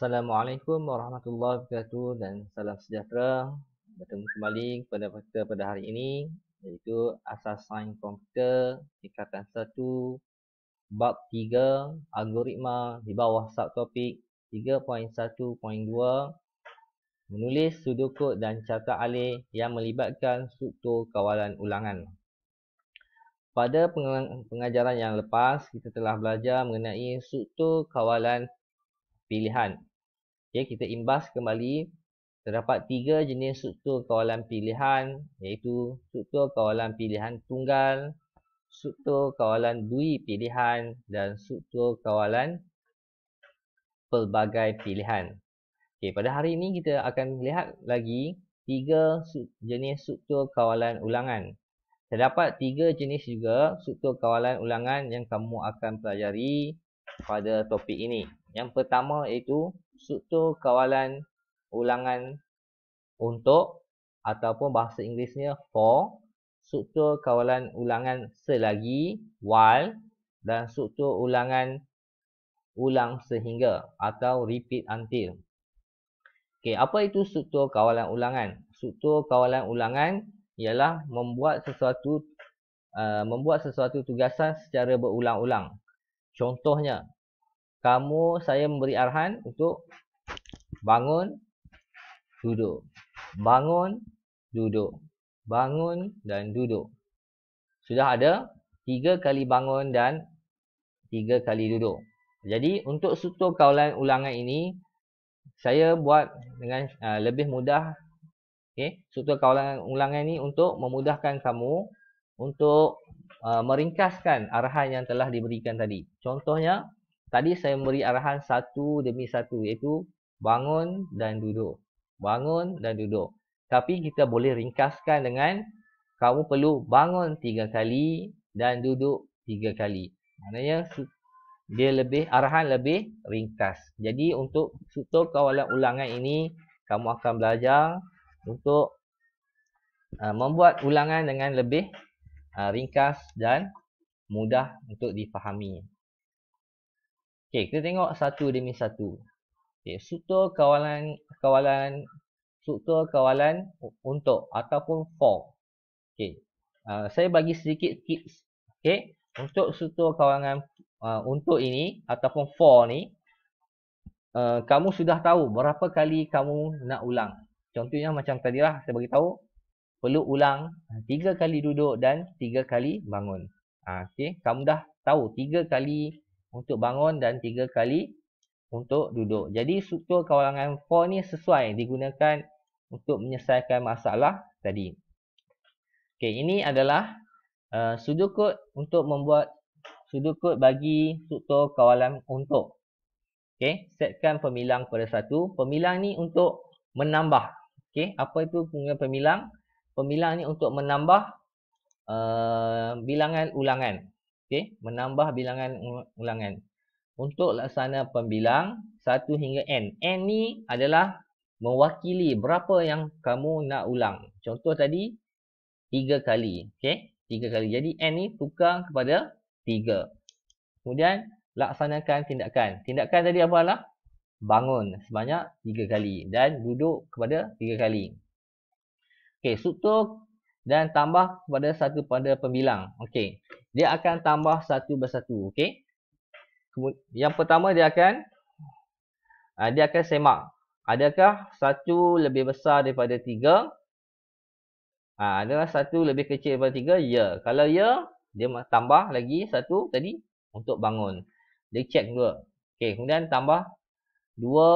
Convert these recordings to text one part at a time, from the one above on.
Assalamualaikum warahmatullahi wabarakatuh dan salam sejahtera bertemu kembali kepada kita pada hari ini iaitu asas sains komputer tingkatan 1 bab 3 algoritma di bawah subtopik 3.1.2 menulis sudoku dan carta alih yang melibatkan struktur kawalan ulangan pada pengajaran yang lepas kita telah belajar mengenai struktur kawalan pilihan Okay, ya, kita imbas kembali. Terdapat tiga jenis struktur kawalan pilihan iaitu struktur kawalan pilihan tunggal, struktur kawalan dui pilihan dan struktur kawalan pelbagai pilihan. Okay, pada hari ini kita akan lihat lagi tiga jenis struktur kawalan ulangan. Terdapat tiga jenis juga struktur kawalan ulangan yang kamu akan pelajari pada topik ini. Yang pertama iaitu struktur kawalan ulangan untuk ataupun bahasa Inggerisnya for struktur kawalan ulangan selagi while dan struktur ulangan ulang sehingga atau repeat until. Okey, apa itu struktur kawalan ulangan? Struktur kawalan ulangan ialah membuat sesuatu uh, membuat sesuatu tugasan secara berulang-ulang. Contohnya, kamu saya memberi arahan untuk bangun duduk bangun duduk bangun dan duduk sudah ada tiga kali bangun dan tiga kali duduk jadi untuk struktur kawalan ulangan ini saya buat dengan uh, lebih mudah okey struktur kawalan ulangan ini untuk memudahkan kamu untuk uh, meringkaskan arahan yang telah diberikan tadi contohnya Tadi saya beri arahan satu demi satu iaitu bangun dan duduk. Bangun dan duduk. Tapi kita boleh ringkaskan dengan kamu perlu bangun tiga kali dan duduk tiga kali. Maknanya dia lebih arahan lebih ringkas. Jadi untuk struktur kawalan ulangan ini kamu akan belajar untuk uh, membuat ulangan dengan lebih uh, ringkas dan mudah untuk difahami. Okey, kita tengok satu demi satu. Okey, struktur kawalan kawalan struktur kawalan untuk ataupun for. Okey. Uh, saya bagi sedikit tips. Okey, untuk struktur kawalan uh, untuk ini ataupun for ni Uh, kamu sudah tahu berapa kali kamu nak ulang. Contohnya macam tadi lah, saya bagi tahu perlu ulang uh, tiga kali duduk dan tiga kali bangun. Ah uh, okey, kamu dah tahu tiga kali untuk bangun dan tiga kali untuk duduk. Jadi struktur kawalangan 4 ni sesuai digunakan untuk menyelesaikan masalah tadi. Okey, ini adalah uh, eh, sudokod untuk membuat sudokod bagi struktur kawalan untuk. Okey, setkan pemilang pada satu. Pemilang ni untuk menambah. Okey, apa itu guna pemilang? Pemilang ni untuk menambah uh, bilangan ulangan okey menambah bilangan ulangan untuk laksana pembilang 1 hingga n n ni adalah mewakili berapa yang kamu nak ulang contoh tadi 3 kali okey 3 kali jadi n ni tukar kepada 3 kemudian laksanakan tindakan tindakan tadi apa lah? bangun sebanyak 3 kali dan duduk kepada 3 kali okey struktur dan tambah kepada satu pada pembilang okey dia akan tambah satu bersatu okey yang pertama dia akan ah, dia akan semak adakah satu lebih besar daripada tiga uh, adakah satu lebih kecil daripada tiga ya kalau ya dia tambah lagi satu tadi untuk bangun dia cek dulu okey kemudian tambah dua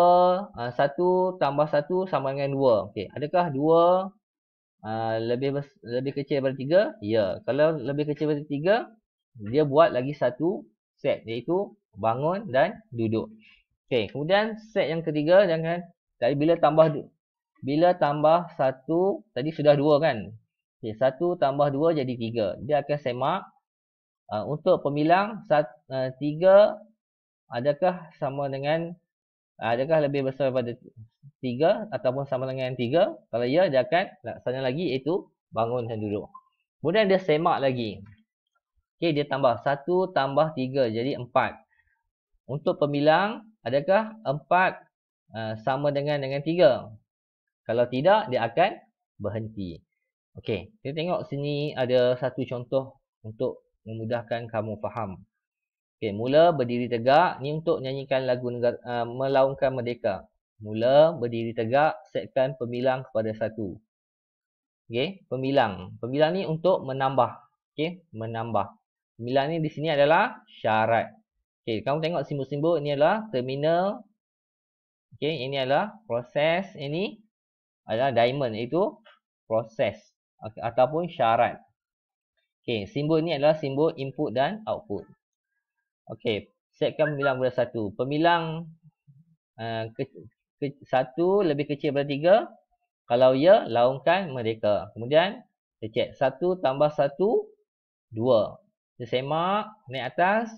ah, satu tambah satu sama dengan dua, Okey, adakah dua? Ah, lebih lebih kecil daripada tiga, ya. Kalau lebih kecil daripada tiga, dia buat lagi satu set iaitu bangun dan duduk. Okey, kemudian set yang ketiga jangan tadi bila tambah bila tambah satu tadi sudah dua kan? Okey, satu tambah dua jadi tiga. Dia akan semak uh, untuk pemilang satu, uh, ah, tiga adakah sama dengan adakah ah, lebih besar daripada 3 ataupun sama dengan 3 kalau ya dia akan laksana lagi iaitu bangun dan duduk kemudian dia semak lagi Okay, dia tambah 1 tambah 3 jadi 4 untuk pembilang, adakah 4 ah, sama dengan dengan 3 kalau tidak dia akan berhenti okey kita tengok sini ada satu contoh untuk memudahkan kamu faham Okey, mula berdiri tegak ni untuk nyanyikan lagu negara, uh, melaungkan merdeka. Mula berdiri tegak setkan pembilang kepada satu. Okey, pembilang. Pembilang ni untuk menambah. Okey, menambah. Pemilang ni di sini adalah syarat. Okey, kamu tengok simbol-simbol ni adalah terminal. Okey, ini adalah proses. Ini adalah diamond iaitu proses okay, ataupun syarat. Okey, simbol ni adalah simbol input dan output. Okey, setkan pemilang pada satu. Pemilang uh, ke, ke, satu lebih kecil daripada tiga. Kalau ya, laungkan mereka. Kemudian, kita cek. Satu tambah satu, dua. Kita semak naik atas.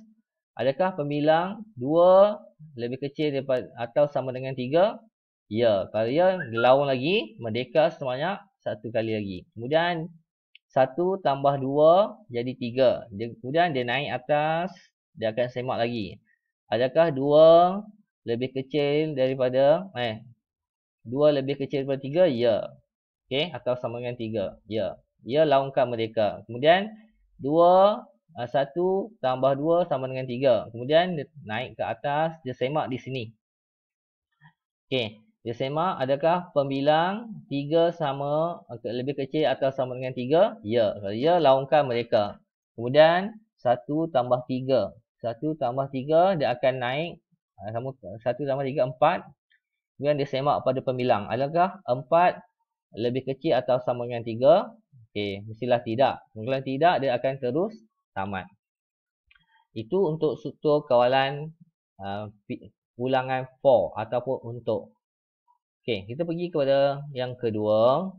Adakah pemilang dua lebih kecil daripada atau sama dengan tiga? Ya. Kalau ya, laung lagi. Merdeka semuanya satu kali lagi. Kemudian, satu tambah dua jadi tiga. Kemudian, dia naik atas dia akan semak lagi. Adakah 2 lebih kecil daripada eh 2 lebih kecil daripada 3? Ya. Okey, atau sama dengan 3. Ya. Ya laungkan mereka. Kemudian 2 1 ah, tambah 2 sama dengan 3. Kemudian dia naik ke atas, dia semak di sini. Okey. Dia semak, adakah pembilang 3 sama ah, lebih kecil atau sama dengan 3? Ya. Ya, laungkan mereka. Kemudian 1 tambah satu tambah tiga dia akan naik. Ha, satu tambah tiga empat. Kemudian dia semak pada pemilang. Alangkah empat lebih kecil atau sama dengan tiga? Okey, mestilah tidak. Kalau tidak, dia akan terus tamat. Itu untuk struktur kawalan uh, ulangan for ataupun untuk. Okey, kita pergi kepada yang kedua.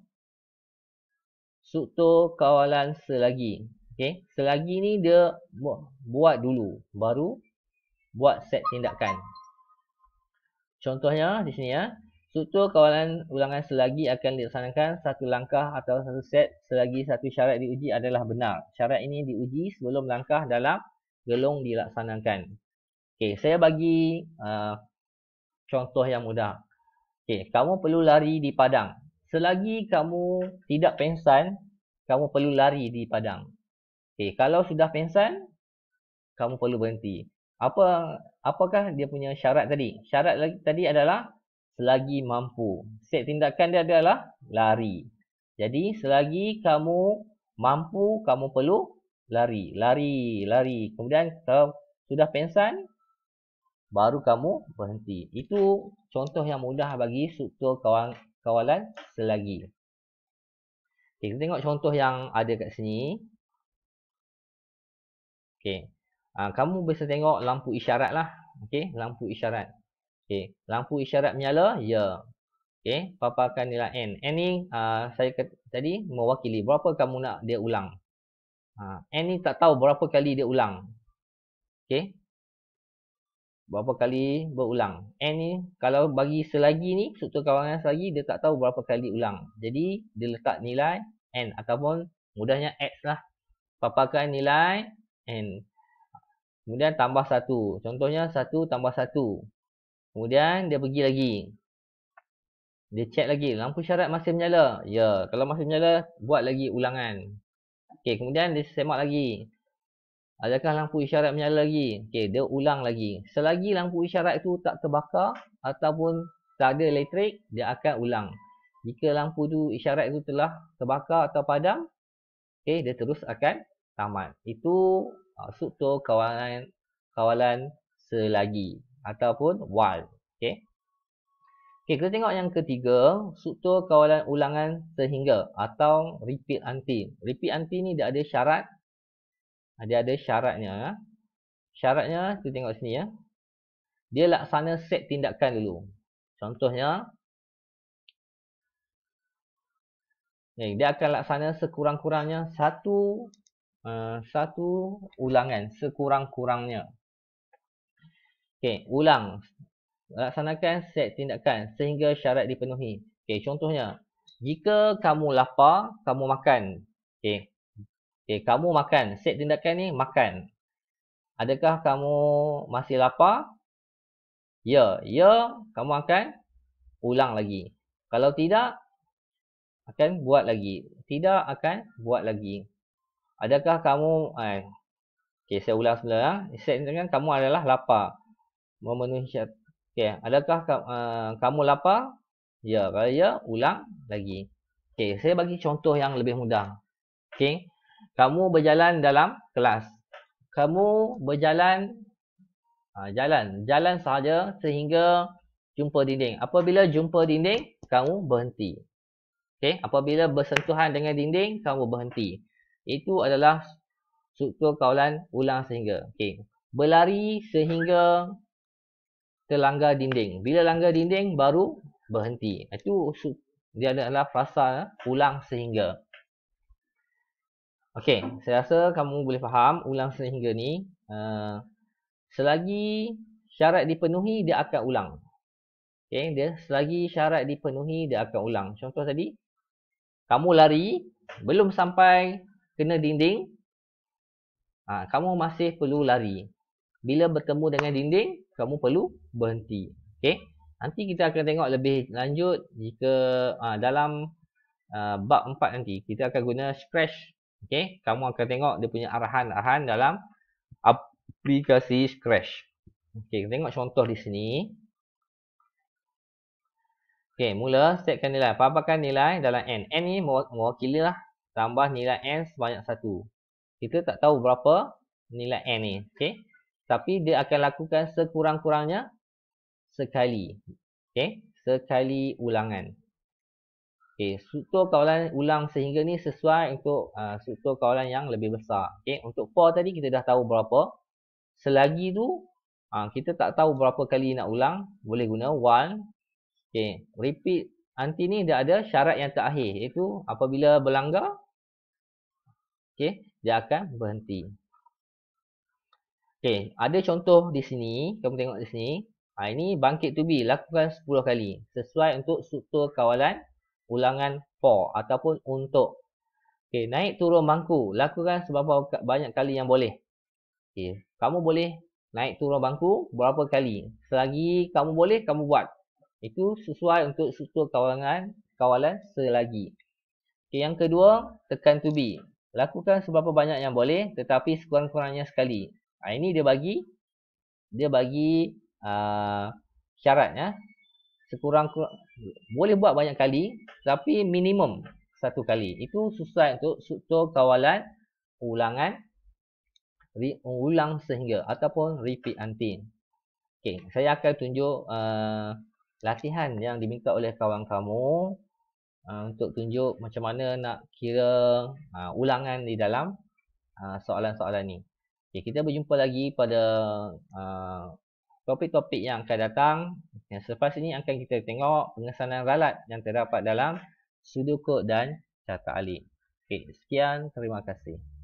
Struktur kawalan selagi. Okey, Selagi ni dia buat dulu. Baru buat set tindakan. Contohnya di sini ya. Struktur kawalan ulangan selagi akan dilaksanakan satu langkah atau satu set selagi satu syarat diuji adalah benar. Syarat ini diuji sebelum langkah dalam gelong dilaksanakan. Okey, saya bagi uh, contoh yang mudah. Okey, kamu perlu lari di padang. Selagi kamu tidak pensan, kamu perlu lari di padang. Okay, eh, kalau sudah pensan, kamu perlu berhenti. Apa apakah dia punya syarat tadi? Syarat lagi tadi adalah selagi mampu. Set tindakan dia adalah lari. Jadi selagi kamu mampu, kamu perlu lari. Lari, lari. Kemudian kalau sudah pensan, baru kamu berhenti. Itu contoh yang mudah bagi struktur kawalan, kawalan selagi. Okay, kita tengok contoh yang ada kat sini. Okay. Uh, ah, kamu biasa tengok lampu isyarat lah. Okay. Lampu isyarat. Okay. Lampu isyarat menyala? Ya. Yeah. Okay. Paparkan nilai N. N ni uh, saya kata, tadi mewakili. Berapa kamu nak dia ulang? Uh, ah, N ni tak tahu berapa kali dia ulang. Okay. Berapa kali berulang. N ni kalau bagi selagi ni, struktur kawangan selagi, dia tak tahu berapa kali ulang. Jadi dia letak nilai N ataupun mudahnya X lah. Paparkan nilai and kemudian tambah satu contohnya satu tambah satu kemudian dia pergi lagi dia check lagi lampu syarat masih menyala ya kalau masih menyala buat lagi ulangan okey kemudian dia semak lagi adakah lampu isyarat menyala lagi okey dia ulang lagi selagi lampu isyarat itu tak terbakar ataupun tak ada elektrik dia akan ulang jika lampu tu isyarat itu telah terbakar atau padam okey dia terus akan tamat. Itu uh, ah, struktur kawalan kawalan selagi ataupun while. Okey. Okey, kita tengok yang ketiga, struktur kawalan ulangan sehingga atau repeat until. Repeat until ni dia ada syarat. Ah, dia ada syaratnya. Ya. Syaratnya, kita tengok sini ya. Dia laksana set tindakan dulu. Contohnya, Okay, dia akan laksana sekurang-kurangnya satu Eh, satu ulangan sekurang-kurangnya. Okey, ulang. Laksanakan set tindakan sehingga syarat dipenuhi. Okey, contohnya, jika kamu lapar, kamu makan. Okey. Okey, kamu makan. Set tindakan ni makan. Adakah kamu masih lapar? Ya, ya, kamu akan ulang lagi. Kalau tidak, akan buat lagi. Tidak akan buat lagi. Adakah kamu eh okey saya ulang semula ah. Set dengan kamu adalah lapar. Memenuhi syarat. Okey, adakah uh, kamu lapar? Ya, kalau ya ulang lagi. Okey, saya bagi contoh yang lebih mudah. Okey. Kamu berjalan dalam kelas. Kamu berjalan uh, jalan, jalan sahaja sehingga jumpa dinding. Apabila jumpa dinding, kamu berhenti. Okey, apabila bersentuhan dengan dinding, kamu berhenti. Itu adalah struktur kawalan ulang sehingga. Okey. Berlari sehingga terlanggar dinding. Bila langgar dinding baru berhenti. Itu dia adalah frasa ulang sehingga. Okey, saya rasa kamu boleh faham ulang sehingga ni uh, selagi syarat dipenuhi dia akan ulang. Okey, dia selagi syarat dipenuhi dia akan ulang. Contoh tadi kamu lari belum sampai kena dinding, ha, kamu masih perlu lari. Bila bertemu dengan dinding, kamu perlu berhenti. Okay? Nanti kita akan tengok lebih lanjut jika ha, dalam uh, bab 4 nanti kita akan guna scratch. Okay? Kamu akan tengok dia punya arahan-arahan dalam aplikasi scratch. Okay, tengok contoh di sini. Okay, mula setkan nilai. Apa-apakan nilai dalam N. N ni mewakili lah tambah nilai n sebanyak 1. Kita tak tahu berapa nilai n ni. Okay. Tapi dia akan lakukan sekurang-kurangnya sekali. Okay. Sekali ulangan. Okay. Struktur kawalan ulang sehingga ni sesuai untuk uh, struktur kawalan yang lebih besar. Okay. Untuk for tadi kita dah tahu berapa. Selagi tu uh, kita tak tahu berapa kali nak ulang. Boleh guna one. Okay. Repeat. Nanti ni dia ada syarat yang terakhir iaitu apabila berlanggar okey dia akan berhenti okey ada contoh di sini kamu tengok di sini ha, ini bangkit tubi lakukan 10 kali sesuai untuk struktur kawalan ulangan for ataupun untuk okey naik turun bangku lakukan seberapa banyak kali yang boleh okey kamu boleh naik turun bangku berapa kali selagi kamu boleh kamu buat itu sesuai untuk struktur kawalan kawalan selagi Okey, yang kedua, tekan to be lakukan seberapa banyak yang boleh tetapi sekurang-kurangnya sekali. Ha, ini dia bagi dia bagi uh, ha, syaratnya sekurang boleh buat banyak kali tapi minimum satu kali. Itu susah untuk struktur kawalan ulangan re, ulang sehingga ataupun repeat until. Okey, saya akan tunjuk uh, latihan yang diminta oleh kawan kamu Ah, untuk tunjuk macam mana nak kira uh, ulangan di dalam ah, soalan-soalan uh, ni. Okay, kita berjumpa lagi pada topik-topik uh, yang akan datang. Yang selepas ini akan kita tengok pengesanan ralat yang terdapat dalam sudoku dan catat alih. Okay, sekian, terima kasih.